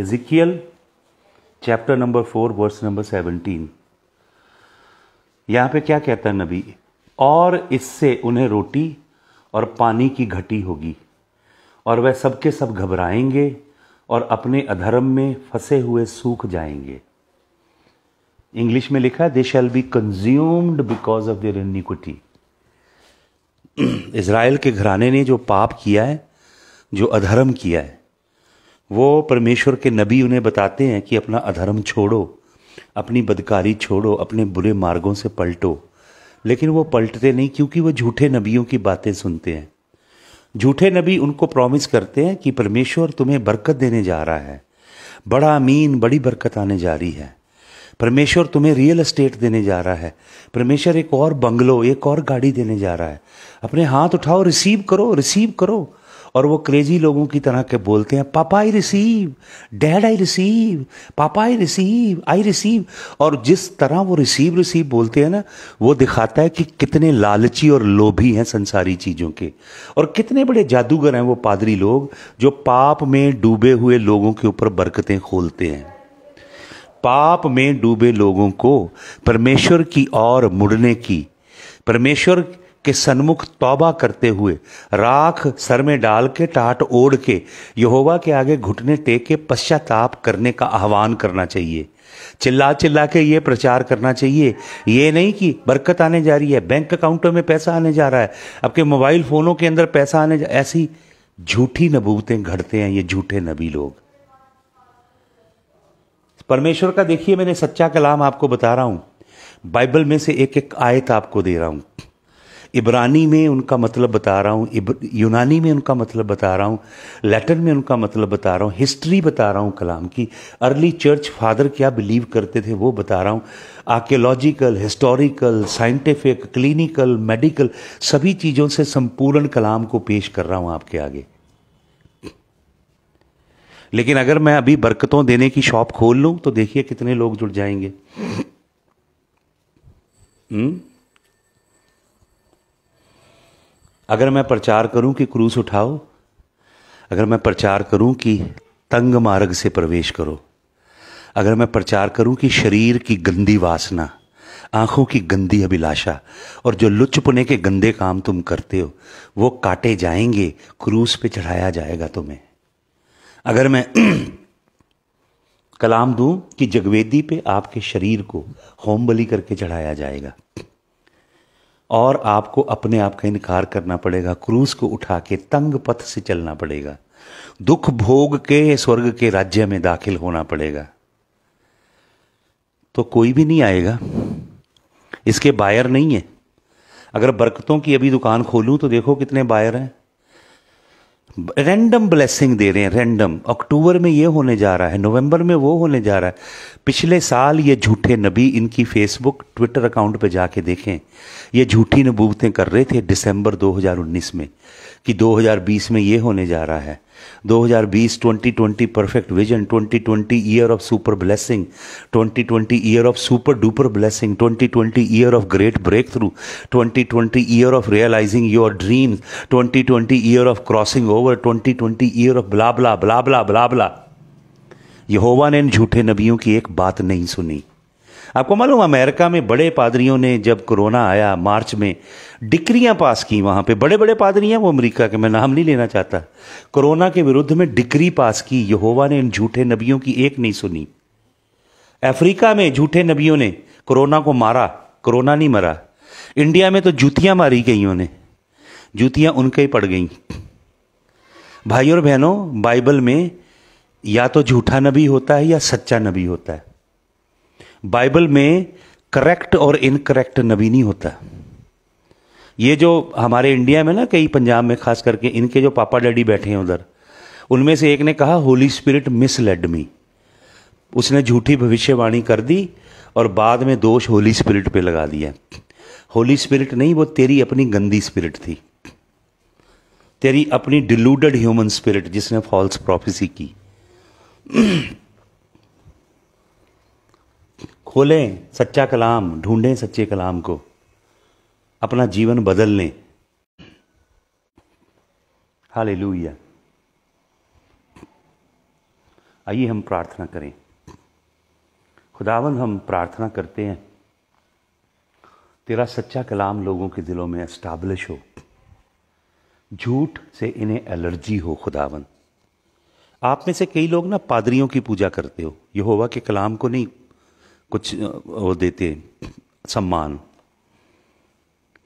Ezekiel chapter number four verse number seventeen यहां पे क्या कहता है नबी और इससे उन्हें रोटी और पानी की घटी होगी और वह सबके सब घबराएंगे और अपने अधर्म में फंसे हुए सूख जाएंगे इंग्लिश में लिखा है they shall be consumed because of their iniquity Israel के घराने ने जो पाप किया है जो अधर्म किया है वो परमेश्वर के नबी उन्हें बताते हैं कि अपना अधर्म छोड़ो अपनी बदकारी छोड़ो अपने बुरे मार्गों से पलटो लेकिन वो पलटते नहीं क्योंकि वो झूठे नबियों की बातें सुनते हैं झूठे नबी उनको प्रॉमिस करते हैं कि परमेश्वर तुम्हें बरकत देने जा रहा है बड़ा अमीन बड़ी बरकत आने जा रही है परमेश्वर तुम्हें रियल एस्टेट देने जा रहा है परमेश्वर एक और बंगलो एक और गाड़ी देने जा रहा है अपने हाथ उठाओ रिसीव करो रिसीव करो और वो क्रेजी लोगों की तरह के बोलते हैं papa I receive dad I receive papa I receive I receive और जिस तरह वो रिसीव रिसीव बोलते हैं ना वो दिखाता है कि कितने लालची और लोभी हैं संसारी चीज़ों के और कितने बड़े जादूगर हैं वो पादरी लोग जो पाप में डूबे हुए लोगों के ऊपर बरकतें खोलते हैं पाप में डूबे लोगों को परमेश्वर की ओर मुड़ने की परमेश्वर के सन्मुख तौबा करते हुए राख सर में डाल के टाट ओढ़ के यहोवा के आगे घुटने टेक के पश्चाताप करने का आह्वान करना चाहिए चिल्ला चिल्ला के ये प्रचार करना चाहिए ये नहीं कि बरकत आने जा रही है बैंक अकाउंटों में पैसा आने जा रहा है आपके मोबाइल फ़ोनों के अंदर पैसा आने जा ऐसी झूठी नबूतें घड़ते हैं ये झूठे नबी लोग परमेश्वर का देखिए मैंने सच्चा कलाम आपको बता रहा हूं बाइबल में से एक एक आयत आपको दे रहा हूं इब्रानी में उनका मतलब बता रहा हूँ यूनानी में उनका मतलब बता रहा हूँ लेटर में उनका मतलब बता रहा हूँ हिस्ट्री बता रहा हूँ कलाम की अर्ली चर्च फादर क्या बिलीव करते थे वो बता रहा हूँ archaeological historical scientific clinical medical सभी चीज़ों से संपूर्ण कलाम को पेश कर रहा हूँ आपके आगे लेकिन अगर मैं अभी बरकतों देने की शॉप खोल लूँ तो देखिए कितने लोग जुड़ जाएंगे हुँ? हम्म? अगर मैं प्रचार करूं कि क्रूस उठाओ अगर मैं प्रचार करूं कि तंग मार्ग से प्रवेश करो अगर मैं प्रचार करूं कि शरीर की गंदी वासना आंखों की गंदी अभिलाषा और जो लुचपुने के गंदे काम तुम करते हो वो काटे जाएंगे क्रूस पे चढ़ाया जाएगा तुम्हें अगर मैं कलाम दूं कि जगवेदी पे आपके शरीर को होम बली करके चढ़ाया जाएगा और आपको अपने आप का इनकार करना पड़ेगा क्रूज को उठा के तंग पथ से चलना पड़ेगा दुख भोग के स्वर्ग के राज्य में दाखिल होना पड़ेगा तो कोई भी नहीं आएगा इसके बायर नहीं है अगर बरकतों की अभी दुकान खोलूं तो देखो कितने बायर हैं रैंडम ब्लेसिंग दे रहे हैं रैंडम अक्टूबर में ये होने जा रहा है नवंबर में वो होने जा रहा है पिछले साल ये झूठे नबी इनकी फेसबुक ट्विटर अकाउंट पे जाके देखें ये झूठी नबूबतें कर रहे थे दिसंबर 2019 में कि 2020 में ये होने जा रहा है 2020 2020 perfect vision 2020 year of super blessing 2020 year of super duper blessing 2020 year of great breakthrough 2020 year of realising your twenty 2020 year of crossing over 2020 year of blah blah blah blah blah blah यहोवा ने इन झूठे नबियों की एक बात नहीं सुनी आपको मालूम अमेरिका में बड़े पादरियों ने जब कोरोना आया मार्च में डिक्रियां पास की वहाँ पे बड़े बड़े पादरी हैं वो अमेरिका के मैं नाम नहीं लेना चाहता कोरोना के विरुद्ध में डिक्री पास की यहोवा ने इन झूठे नबियों की एक नहीं सुनी अफ्रीका में झूठे नबियों ने कोरोना को मारा कोरोना नहीं मरा इंडिया में तो जूतियाँ मारी गई उन्हें जूतियाँ उनके ही पड़ गई भाई और बहनों बाइबल में या तो झूठा नबी होता है या सच्चा नबी होता है बाइबल में करेक्ट और इनकरेक्ट नबी नहीं होता ये जो हमारे इंडिया में ना कई पंजाब में खास करके इनके जो पापा डैडी बैठे हैं उधर उनमें से एक ने कहा होली स्पिरिट मिसलेड मी उसने झूठी भविष्यवाणी कर दी और बाद में दोष होली स्पिरिट पे लगा दिया होली स्पिरिट नहीं वो तेरी अपनी गंदी स्पिरिट थी तेरी अपनी डिलूडेड ह्यूमन स्पिरिट जिसने फॉल्स प्रोफेसी की खोलें सच्चा कलाम ढूंढें सच्चे कलाम को अपना जीवन बदल लें हाल लुया आइए हम प्रार्थना करें खुदावन हम प्रार्थना करते हैं तेरा सच्चा कलाम लोगों के दिलों में एस्टाब्लिश हो झूठ से इन्हें एलर्जी हो खुदावन आप में से कई लोग ना पादरियों की पूजा करते हो यहोवा के कलाम को नहीं कुछ वो देते सम्मान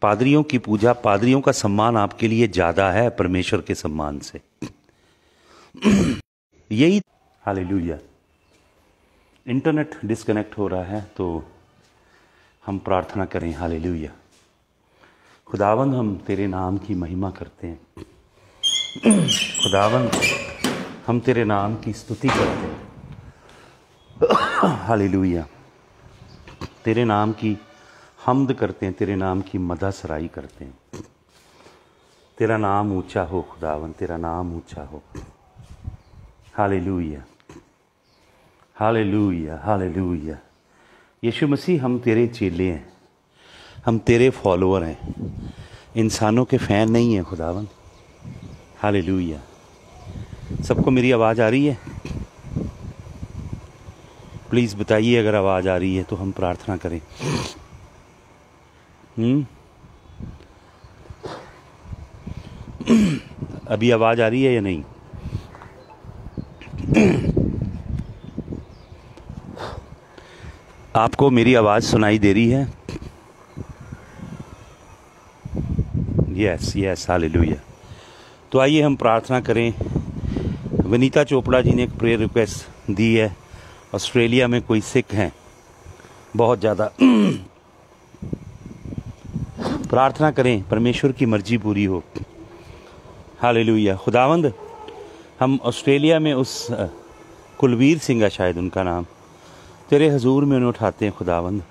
पादरियों की पूजा पादरियों का सम्मान आपके लिए ज़्यादा है परमेश्वर के सम्मान से यही हालेलुया इंटरनेट डिस्कनेक्ट हो रहा है तो हम प्रार्थना करें हालेलुया खुदावन हम तेरे नाम की महिमा करते हैं खुदावन हम तेरे नाम की स्तुति करते हैं हालेलुया तेरे नाम की हमद करते हैं तेरे नाम की मदा सराई करते हैं तेरा नाम ऊंचा हो खुदावन तेरा नाम ऊंचा हो हाले लूया हाले लूया हाले लूया यशु मसीह हम तेरे चेले हैं हम तेरे फॉलोअर हैं इंसानों के फ़ैन नहीं हैं खुदावन हाले लूया सबको मेरी आवाज़ आ रही है प्लीज़ बताइए अगर आवाज़ आ रही है तो हम प्रार्थना करें हम्म? अभी आवाज़ आ रही है या नहीं आपको मेरी आवाज़ सुनाई दे रही है यस यस हालेलुया तो आइए हम प्रार्थना करें वनीता चोपड़ा जी ने एक प्रेयर रिक्वेस्ट दी है ऑस्ट्रेलिया में कोई सिख हैं बहुत ज़्यादा प्रार्थना करें परमेश्वर की मर्जी पूरी हो हालेलुया खुदावंद हम ऑस्ट्रेलिया में उस कुलवीर सिंह है शायद उनका नाम तेरे हजूर में उन्हें उठाते हैं खुदावंद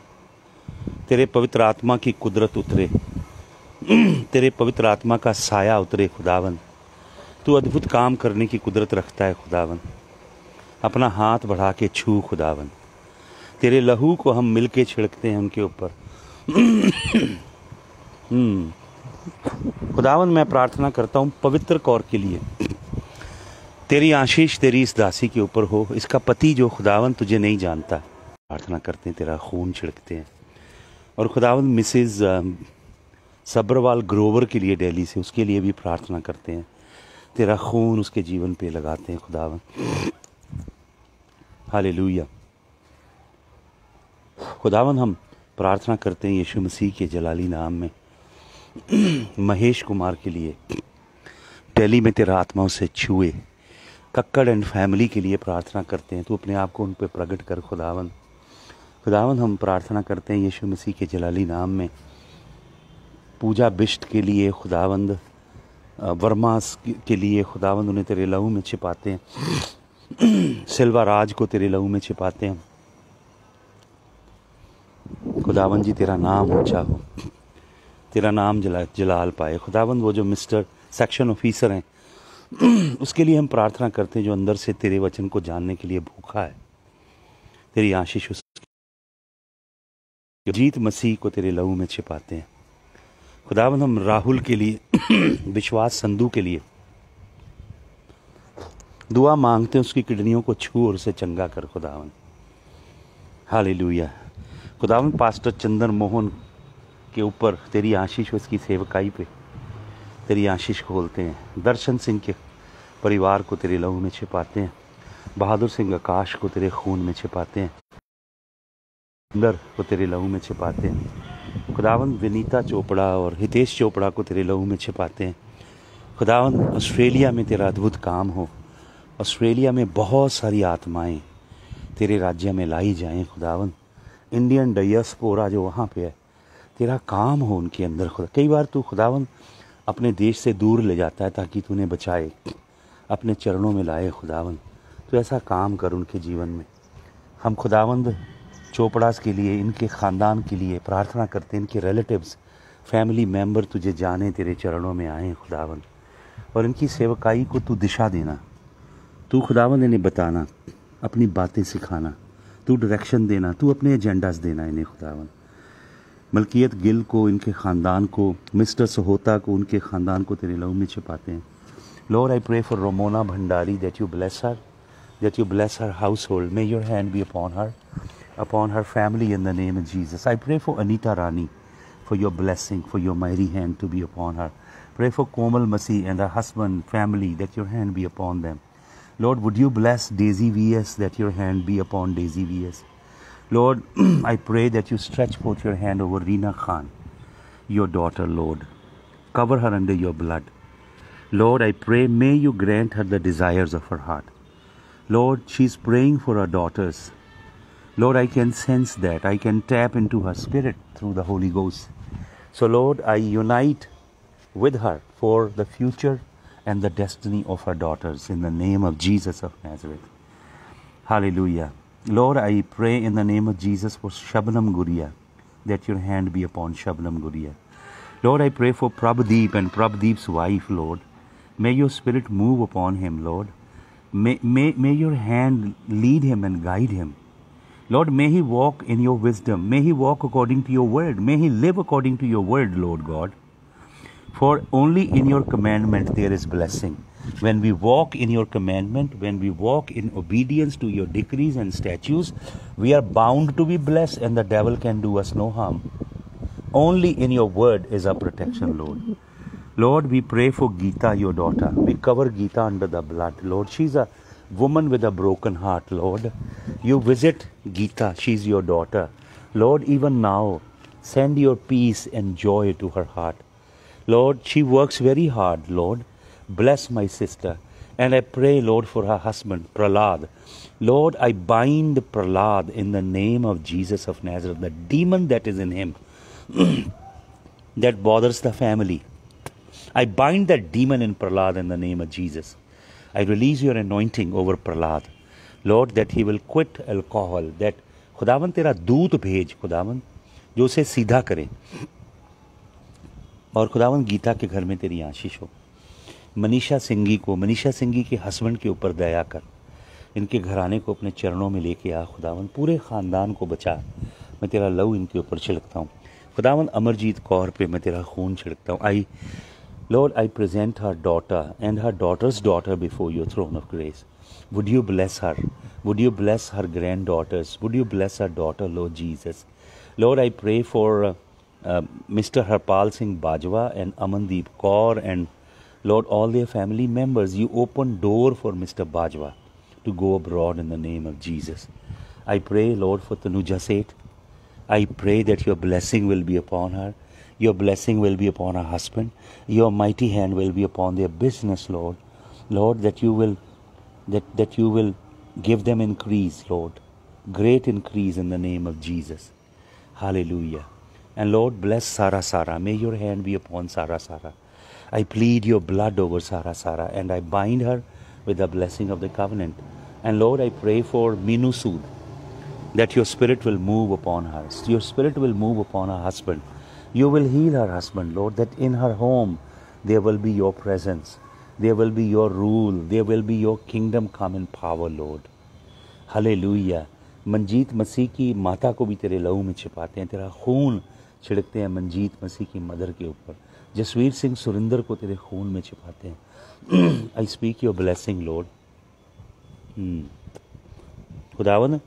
तेरे पवित्र आत्मा की कुदरत उतरे तेरे पवित्र आत्मा का साया उतरे खुदावंद तू अद्भुत काम करने की कुदरत रखता है खुदावंद अपना हाथ बढ़ा के छू खुदावन तेरे लहू को हम मिल के छिड़कते हैं उनके ऊपर हम्म। खुदावन मैं प्रार्थना करता हूँ पवित्र कौर के लिए तेरी आशीष तेरी इस दासी के ऊपर हो इसका पति जो खुदावन तुझे नहीं जानता प्रार्थना करते हैं तेरा खून छिड़कते हैं और खुदावन मिसेस सब्रवाल ग्रोवर के लिए दिल्ली से उसके लिए भी प्रार्थना करते हैं तेरा खून उसके जीवन पे लगाते हैं खुदावन हालेलुया खुदावन हम प्रार्थना करते हैं यीशु मसीह के जलाली नाम में महेश कुमार के लिए डेली में तेरा आत्मा उसे छुए कक्कड़ एंड फैमिली के लिए प्रार्थना करते हैं तो अपने आप को उन पर प्रकट कर खुदावन खुदावन हम प्रार्थना करते हैं यीशु मसीह के जलाली नाम में पूजा बिष्ट के लिए खुदावंद वर्मा के लिए खुदावंद उन्हें तेरे लहू में छिपाते हैं सिल्वा राज को तेरे लहू में छिपाते हैं खुदावन जी तेरा नाम ऊंचा हो तेरा नाम जला जलाल पाए खुदावन वो जो मिस्टर सेक्शन ऑफिसर हैं उसके लिए हम प्रार्थना करते हैं जो अंदर से तेरे वचन को जानने के लिए भूखा है तेरी आशीष उस जीत मसीह को तेरे लहू में छिपाते हैं खुदावन हम राहुल के लिए विश्वास संधु के लिए दुआ मांगते हैं उसकी किडनियों को छू और उसे चंगा कर खुदावन हाली लुया खुदावन पास्टर चंदन मोहन के ऊपर तेरी आशीष इसकी सेवकाई पे तेरी आशीष खोलते हैं दर्शन सिंह के परिवार को तेरे लहू में छिपाते हैं बहादुर सिंह आकाश को तेरे खून में छिपाते हैं लर को तेरे लहू में छिपाते हैं खुदावन विनीता चोपड़ा और हितेश चोपड़ा को तेरे लहू में छिपाते हैं खुदावन ऑस्ट्रेलिया में तेरा अद्भुत काम हो ऑस्ट्रेलिया में बहुत सारी आत्माएं तेरे राज्य में लाई जाएं खुदावन इंडियन डयसपोरा जो वहाँ पे है तेरा काम हो उनके अंदर खुदा कई बार तू खुदावन अपने देश से दूर ले जाता है ताकि तूने बचाए अपने चरणों में लाए खुदावन तो ऐसा काम कर उनके जीवन में हम खुदावंद चोपड़ास के लिए इनके ख़ानदान के लिए प्रार्थना करते हैं इनके रिलेटिव्स फैमिली मेम्बर तुझे जाने तेरे चरणों में आए खुदावन और इनकी सेवकाई को तू दिशा देना तू खुदावन इन्हें बताना अपनी बातें सिखाना तू डायरेक्शन देना तू अपने एजेंडाज़ देना इन्हें खुदावन मलकियत गिल को इनके ख़ानदान को मिस्टर सहोता को उनके ख़ानदान को तेरे लहू में छिपाते हैं Lord I pray for Romona Bhandari that you bless her that you bless her household may your hand be upon her upon her family in the name Jesus I pray for Anita Rani for your blessing for your mighty hand to be upon her pray for Komal Masi and her husband, family that your hand be upon them. Lord, would you bless Daisy VS that your hand be upon Daisy VS? Lord, I pray that you stretch forth your hand over Rina Khan, your daughter, Lord. Cover her under your blood. Lord, I pray, may you grant her the desires of her heart. Lord, she's praying for her daughters. Lord, I can sense that. I can tap into her spirit through the Holy Ghost. So, Lord, I unite with her for the future and the destiny of our daughters. In the name of Jesus of Nazareth. Hallelujah. Lord, I pray in the name of Jesus for Shabnam Guria, that your hand be upon Shabnam Guria. Lord, I pray for Prabdeep and Prabdeep's wife, Lord. May your spirit move upon him, Lord. May, may, may your hand lead him and guide him. Lord, may he walk in your wisdom. May he walk according to your word. May he live according to your word, Lord God. For only in your commandment there is blessing. When we walk in your commandment, when we walk in obedience to your decrees and statutes, we are bound to be blessed and the devil can do us no harm. Only in your word is our protection, Lord. Lord, we pray for Gita, your daughter. We cover Gita under the blood, Lord. She's a woman with a broken heart, Lord. You visit Gita, she's your daughter. Lord, even now, send your peace and joy to her heart. Lord, she works very hard, Lord. Bless my sister. And I pray, Lord, for her husband, Pralad. Lord, I bind Pralad in the name of Jesus of Nazareth, the demon that is in him that bothers the family. I bind that demon in Pralad in the name of Jesus. I release your anointing over Pralad. Lord, that he will quit alcohol, that खुदावन tera दूत भेज खुदावन jo se सीधा kare. और खुदावन गीता के घर में तेरी आशीष हो मनीषा सिंघी को मनीषा सिंघी के हस्बैंड के ऊपर दया कर इनके घराने को अपने चरणों में लेके आ खुदावन पूरे ख़ानदान को बचा मैं तेरा लव इनके ऊपर छिड़कता हूँ खुदावन अमरजीत कौर पे मैं तेरा खून छिड़कता हूँ I Lord I present her daughter and her daughter's daughter before your throne of grace you bless her would you bless her granddaughters would you bless her daughter lord Jesus Lord I pray for Uh, Mr. Harpal Singh Bajwa and Amandeep Kaur and Lord, all their family members, you open door for Mr. Bajwa to go abroad in the name of Jesus. I pray, Lord, for Tanuja Seth. I pray that your blessing will be upon her. Your blessing will be upon her husband. Your mighty hand will be upon their business, Lord. Lord, that you will that, that you will give them increase, Lord. Great increase in the name of Jesus. Hallelujah. And Lord, bless Sarah Sarah. May your hand be upon Sarah Sarah. I plead your blood over Sarah Sarah and I bind her with the blessing of the covenant. And Lord, I pray for Minusud that your spirit will move upon her. Your spirit will move upon her husband. You will heal her husband, Lord, that in her home there will be your presence. There will be your rule. There will be your kingdom come in power, Lord. Hallelujah. Manjeet Masih की माता को भी तेरे लहू में छिपाते हैं तेरा छिड़कते हैं मंजीत मसीह की मदर के ऊपर जसवीर सिंह सुरिंदर को तेरे खून में छिपाते हैं I speak your blessing Lord खुदावन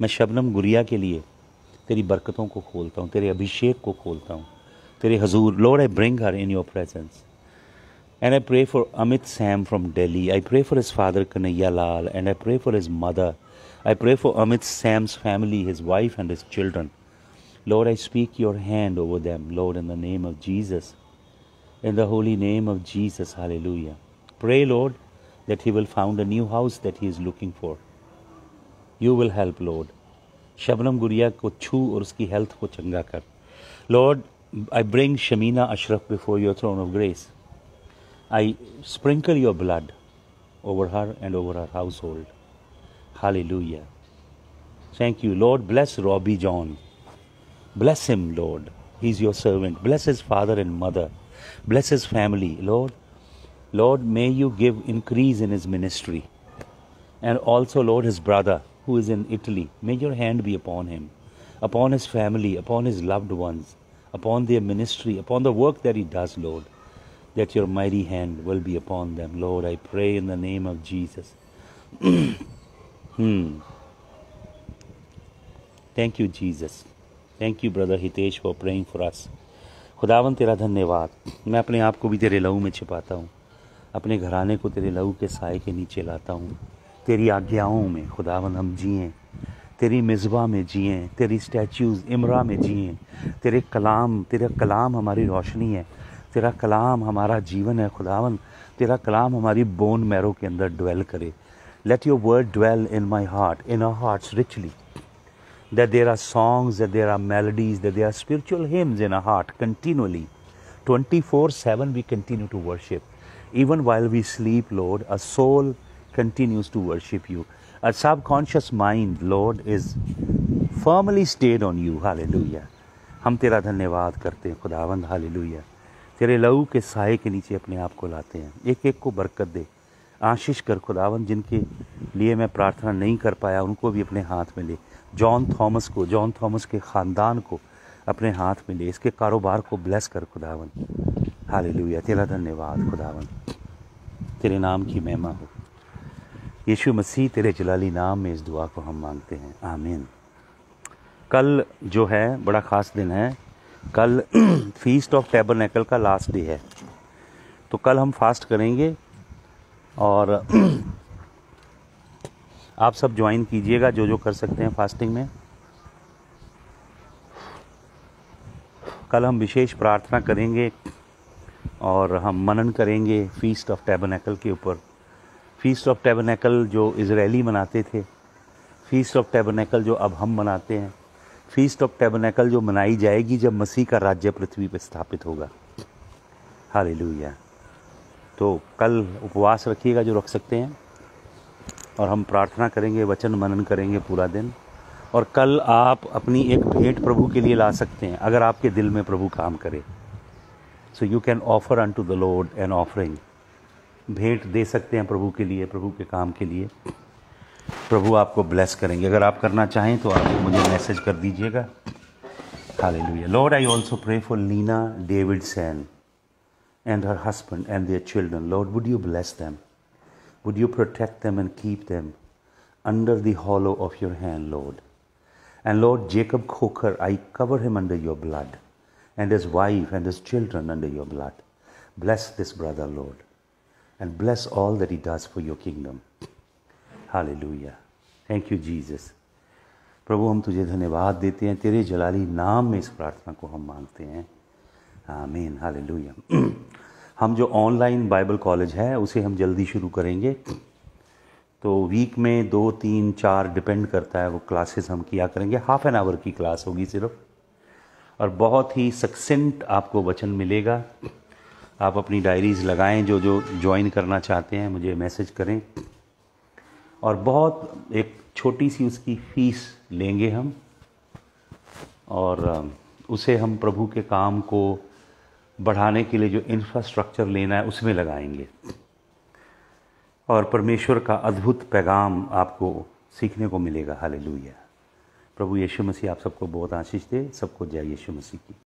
मैं शबनम गुरिया के लिए तेरी बरकतों को खोलता हूँ तेरे अभिषेक को खोलता हूँ तेरे हजूर Lord I bring her in your presence and I pray for Amit Sam from Delhi I pray for his father Kanhaiya Lal and I pray for his mother I pray for Amit Sam's family his wife and his children Lord, I speak your hand over them, Lord, in the name of Jesus. In the holy name of Jesus, hallelujah. Pray, Lord, that he will found a new house that he is looking for. You will help, Lord. Shabnam Guria ko chu aur uski health ko changa kar. Lord, I bring Shamina Ashraf before your throne of grace. I sprinkle your blood over her and over her household. Hallelujah. Thank you, Lord. Bless Robbie John. Bless him, Lord. He's your servant. Bless his father and mother. Bless his family, Lord. Lord, may you give increase in his ministry. And also, Lord, his brother who is in Italy, may your hand be upon him, upon his family, upon his loved ones, upon their ministry, upon the work that he does, Lord. That your mighty hand will be upon them, Lord. I pray in the name of Jesus. hmm. Thank you, Jesus. Thank you brother Hitesh for praying for us खुदावन तेरा धन्यवाद मैं अपने आप को भी तेरे लहू में छिपाता हूँ अपने घराने को तेरे लहू के साय के नीचे लाता हूँ तेरी आज्ञाओं में खुदावन हम जिए तेरी मिजबा में जिए तेरी स्टैचूज़ इमरा में जिए तेरे कलाम तेरा कलाम हमारी रोशनी है तेरा कलाम हमारा जीवन है खुदावन तेरा कलाम हमारी बोन मैरो के अंदर डवेल करे let your word dwell in my heart in our hearts richly that there are songs, that there are melodies, that there are spiritual hymns in our heart continually. 24 7, we continue to worship. Even while we sleep, Lord, a soul continues to worship you. a subconscious mind, Lord, is firmly stayed on you. Hallelujah. hum tera dhanyawad karte hain khudawand hallelujah tere lahu ke saaye ke niche apne aap ko laate hain ek ek ko barkat de आशीष कर खुदावंद जिनके लिए मैं प्रार्थना नहीं कर पाया उनको भी अपने हाथ में ले जॉन थॉमस को जॉन थॉमस के ख़ानदान को अपने हाथ में ले इसके कारोबार को ब्लेस कर खुदावन हाल लोहिया तेरा धन्यवाद खुदावन तेरे नाम की महिमा हो यीशु मसीह तेरे जलाली नाम में इस दुआ को हम मांगते हैं आमीन कल जो है बड़ा ख़ास दिन है कल फीस्ट ऑफ टेबरनेकल का लास्ट डे है तो कल हम फास्ट करेंगे और आप सब ज्वाइन कीजिएगा जो जो कर सकते हैं फास्टिंग में कल हम विशेष प्रार्थना करेंगे और हम मनन करेंगे फीस्ट ऑफ टैबनेकल के ऊपर फीस्ट ऑफ टैबनेकल जो इसराइली मनाते थे फीस्ट ऑफ टैबनेकल जो अब हम मनाते हैं फीस्ट ऑफ टैबनेकल जो मनाई जाएगी जब मसीह का राज्य पृथ्वी पर स्थापित होगा हाल तो कल उपवास रखिएगा जो रख सकते हैं और हम प्रार्थना करेंगे वचन मनन करेंगे पूरा दिन और कल आप अपनी एक भेंट प्रभु के लिए ला सकते हैं अगर आपके दिल में प्रभु काम करे so you can offer unto the Lord an offering भेंट दे सकते हैं प्रभु के लिए प्रभु के काम के लिए प्रभु आपको ब्लेस करेंगे अगर आप करना चाहें तो आप मुझे मैसेज कर दीजिएगा hallelujah Lord I also pray for Leena David Sain and her husband and their children Lord would you bless them Would you protect them and keep them under the hollow of your hand, Lord? And Lord Jacob Coker, I cover him under your blood, and his wife and his children under your blood. Bless this brother, Lord, and bless all that he does for your kingdom. Hallelujah. Thank you, Jesus. प्रभु हम तुझे धन्यवाद देते हैं तेरे जलाली नाम में इस प्रार्थना को हम मांगते हैं आमीन हालेलुया हम जो ऑनलाइन बाइबल कॉलेज है उसे हम जल्दी शुरू करेंगे तो वीक में दो तीन चार डिपेंड करता है वो क्लासेस हम किया करेंगे हाफ़ एन आवर की क्लास होगी सिर्फ और बहुत ही सक्सेंट आपको वचन मिलेगा आप अपनी डायरीज़ लगाएं जो जो ज्वाइन करना चाहते हैं मुझे मैसेज करें और बहुत एक छोटी सी उसकी फीस लेंगे हम और उसे हम प्रभु के काम को बढ़ाने के लिए जो इंफ्रास्ट्रक्चर लेना है उसमें लगाएंगे और परमेश्वर का अद्भुत पैगाम आपको सीखने को मिलेगा हालेलुया प्रभु यीशु मसीह आप सबको बहुत आशीष दे सबको जय यीशु मसीह की